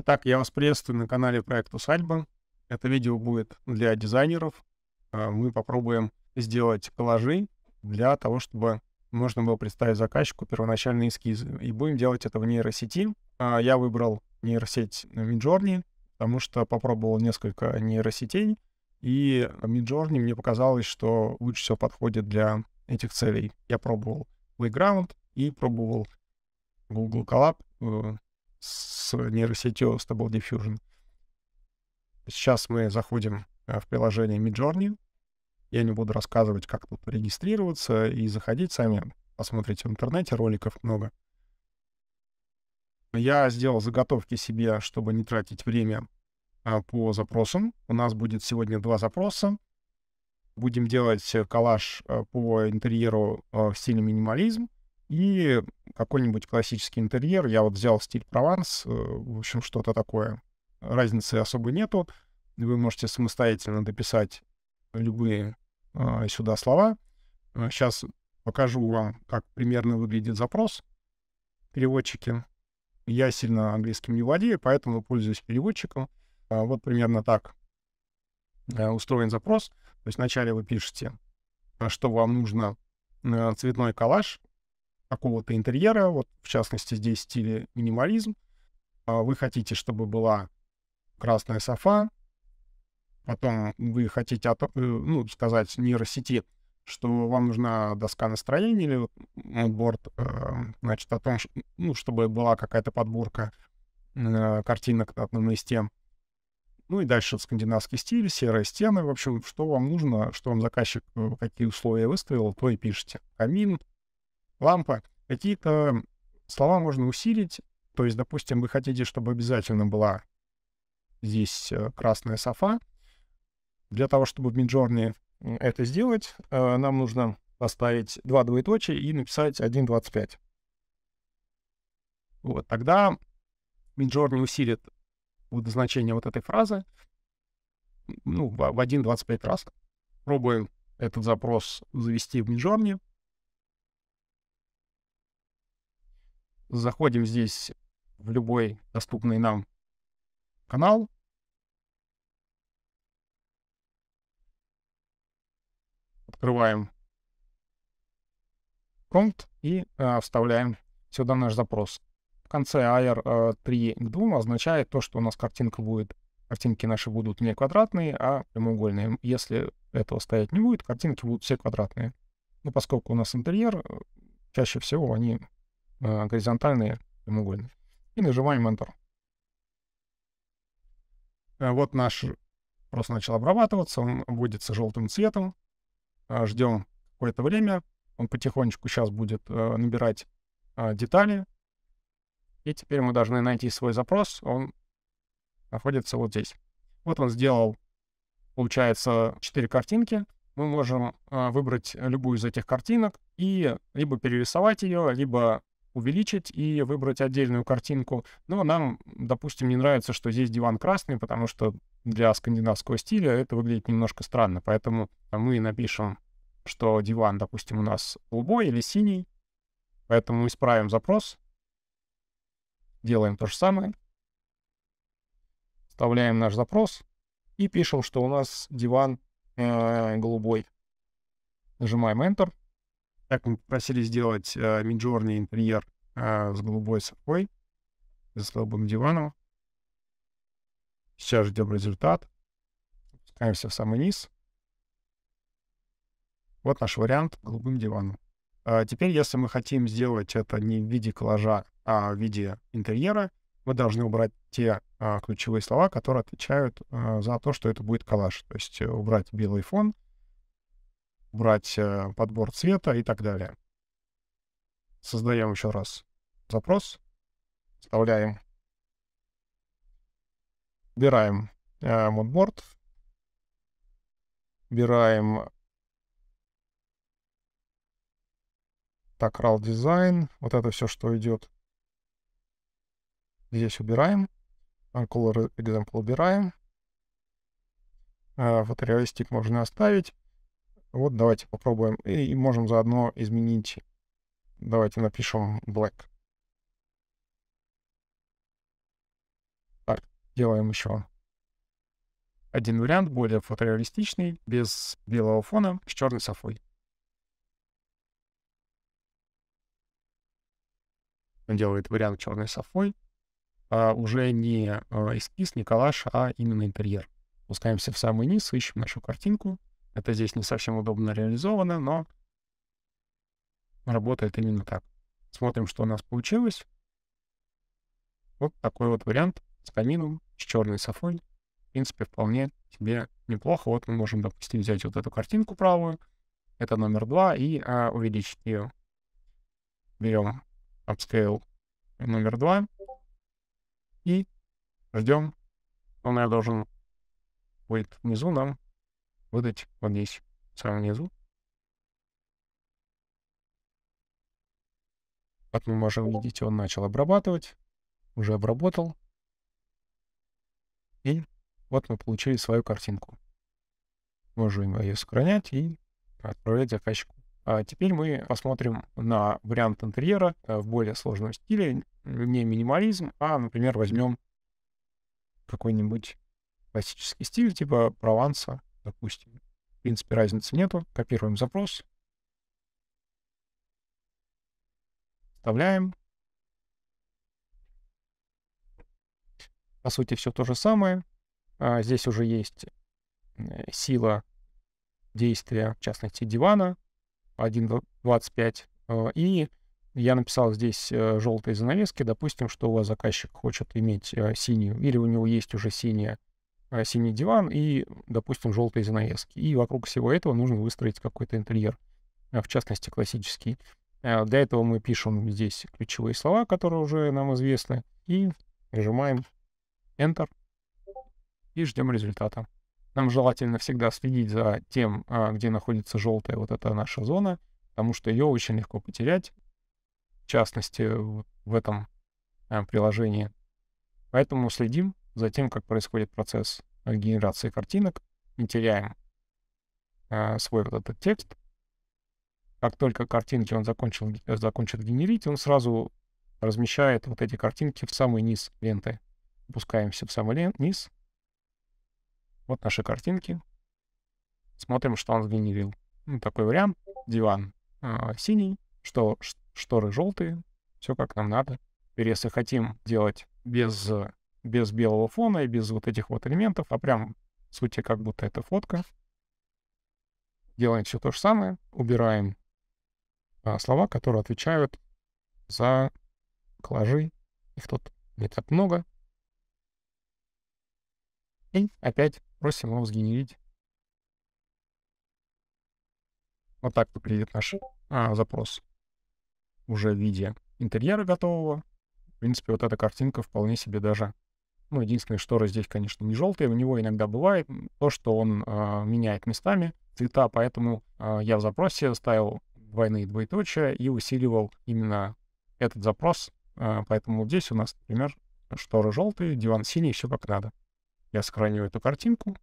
Итак, я вас приветствую на канале Проект Усадьба. Это видео будет для дизайнеров. А, мы попробуем сделать коллажи для того, чтобы можно было представить заказчику первоначальные эскизы. И будем делать это в нейросети. А, я выбрал нейросеть Midjourney, потому что попробовал несколько нейросетей, и Midjourney мне показалось, что лучше всего подходит для этих целей. Я пробовал Playground и пробовал Google Collab, э, с нейросетью Stable Diffusion. Сейчас мы заходим э, в приложение Midjourney. Я не буду рассказывать, как тут регистрироваться и заходить сами. Посмотрите в интернете, роликов много. Я сделал заготовки себе, чтобы не тратить время а, по запросам. У нас будет сегодня два запроса. Будем делать э, коллаж э, по интерьеру в стиле минимализм. И какой-нибудь классический интерьер. Я вот взял стиль Прованс, э, в общем, что-то такое. Разницы особо нету. Вы можете самостоятельно дописать любые а, сюда слова. Сейчас э, покажу вам, как примерно выглядит запрос переводчики. Я сильно английским не владею, поэтому пользуюсь переводчиком. А, вот примерно так э, устроен запрос. То есть вначале вы пишете, что вам нужно цветной коллаж, какого-то интерьера, вот в частности здесь в стиле минимализм, а вы хотите, чтобы была красная софа, потом вы хотите э, ну, сказать нейросети, что вам нужна доска настроения или мудборд, э, значит, о том, ну, чтобы была какая-то подборка э, картинок от одном из тем. Ну и дальше скандинавский стиль, серые стены. В общем, что вам нужно, что вам заказчик, какие условия выставил, то и пишите. Камин, лампа, какие-то слова можно усилить. То есть, допустим, вы хотите, чтобы обязательно была здесь э, красная софа. Для того, чтобы в Midjourney это сделать, э, нам нужно поставить два двоеточия и написать 1.25. Вот, тогда Midjourney усилит вот значение вот этой фразы ну, в 1.25 раз. Пробуем этот запрос завести в Midjourney. Заходим здесь в любой доступный нам канал. Открываем промпт и э, вставляем сюда наш запрос. В конце AR э, 3 к 2 означает то, что у нас картинка будет, картинки наши будут не квадратные, а прямоугольные. Если этого стоять не будет, картинки будут все квадратные. Но поскольку у нас интерьер, э, чаще всего они Э, горизонтальные прямоугольник. И нажимаем Enter. Э, вот наш просто начал обрабатываться, он вводится желтым цветом. Э, ждем какое-то время. Он потихонечку сейчас будет набирать детали. И теперь мы должны найти свой запрос. Он находится вот здесь. Вот он сделал, получается, 4 картинки. Мы можем выбрать любую из этих картинок и либо перерисовать ее, либо увеличить и выбрать отдельную картинку. Но нам, допустим, не нравится, что здесь диван красный, потому что для скандинавского стиля это выглядит немножко странно. Поэтому мы напишем, что диван, допустим, у нас голубой или синий. Поэтому исправим запрос. Делаем то же самое. Вставляем наш запрос и пишем, что у нас диван э, голубой. Нажимаем Enter. Так мы попросили сделать э, миджорный интерьер э, с голубой софой, с голубым диваном. Сейчас ждем результат. Спускаемся в самый низ. Вот наш вариант голубым диваном. А теперь, если мы хотим сделать это не в виде коллажа, а в виде интерьера, мы должны убрать те а, ключевые слова, которые отвечают а, за то, что это будет коллаж. То есть э, убрать белый фон — брать э, подбор цвета и так далее. Создаем еще раз запрос, вставляем, выбираем э, модборд, выбираем так, RAL дизайн, вот это все, что идет. Здесь убираем, color Example убираем, э, Photorealistic можно оставить. Вот давайте попробуем. И, и можем заодно изменить. Давайте напишем black. Так, делаем еще один вариант, более фотореалистичный, без белого фона, с черной софой. Он делает вариант черной софой. А уже не а, эскиз, не калаш, а именно интерьер. Спускаемся в самый низ, ищем нашу картинку. Это здесь не совсем удобно реализовано, но работает именно так. Смотрим, что у нас получилось. Вот такой вот вариант с камином, с черной софой. В принципе, вполне себе неплохо. Вот мы можем, допустим, взять вот эту картинку правую. Это номер два, и а, увеличить ее. Берем upscale номер два и ждем. Он, я должен будет внизу нам вот эти вот здесь, самому низу. Вот мы можем видеть, он начал обрабатывать, уже обработал. И вот мы получили свою картинку. Можем ее сохранять и отправлять заказчику. А теперь мы посмотрим на вариант интерьера э, в более сложном стиле, не минимализм, а, например, возьмем какой-нибудь классический стиль типа Прованса допустим. В принципе, разницы нету. Копируем запрос. Вставляем. По сути, все то же самое. А здесь уже есть сила действия, в частности, дивана 1.25. А, и я написал здесь э, желтые занавески. Допустим, что у вас заказчик хочет иметь э, синюю, или у него есть уже синяя Э, синий диван и, допустим, желтые занавески. И вокруг всего этого нужно выстроить какой-то интерьер, э, в частности, классический. Э, для этого мы пишем здесь ключевые слова, которые уже нам известны, и нажимаем Enter и ждем результата. Нам желательно всегда следить за тем, а, где находится желтая вот эта наша зона, потому что ее очень легко потерять, в частности, в этом приложении. Поэтому следим, затем как происходит процесс э, генерации картинок, не теряем э, свой вот этот текст. Как только картинки он закончил, э, закончит генерить, он сразу размещает вот эти картинки в самый низ ленты. Опускаемся в самый лен, низ. Вот наши картинки. Смотрим, что он сгенерил. Ну, такой вариант. Диван э, синий, что, шторы желтые. Все как нам надо. Теперь, если хотим делать без э, без белого фона и без вот этих вот элементов, а прям, в сути, как будто это фотка. Делаем все то же самое, убираем а, слова, которые отвечают за коллажи. Их тут не так много. И опять просим его сгенерить. Вот так выглядит наш а, запрос уже в виде интерьера готового. В принципе, вот эта картинка вполне себе даже ну, единственное, шторы здесь, конечно, не желтые. У него иногда бывает то, что он э, меняет местами цвета, поэтому э, я в запросе ставил двойные двоеточия и усиливал именно этот запрос. Э, поэтому здесь у нас, например, шторы желтые, диван синий, все как надо. Я сохраню эту картинку.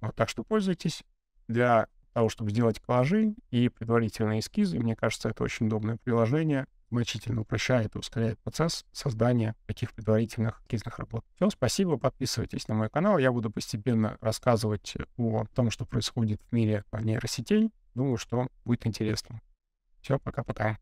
Вот так что пользуйтесь. Для того, чтобы сделать коллажи и предварительные эскизы, мне кажется, это очень удобное приложение значительно упрощает и ускоряет процесс создания таких предварительных кейсных работ. Все, спасибо, подписывайтесь на мой канал. Я буду постепенно рассказывать э, о том, что происходит в мире нейросетей. Думаю, что будет интересно. Все, пока-пока.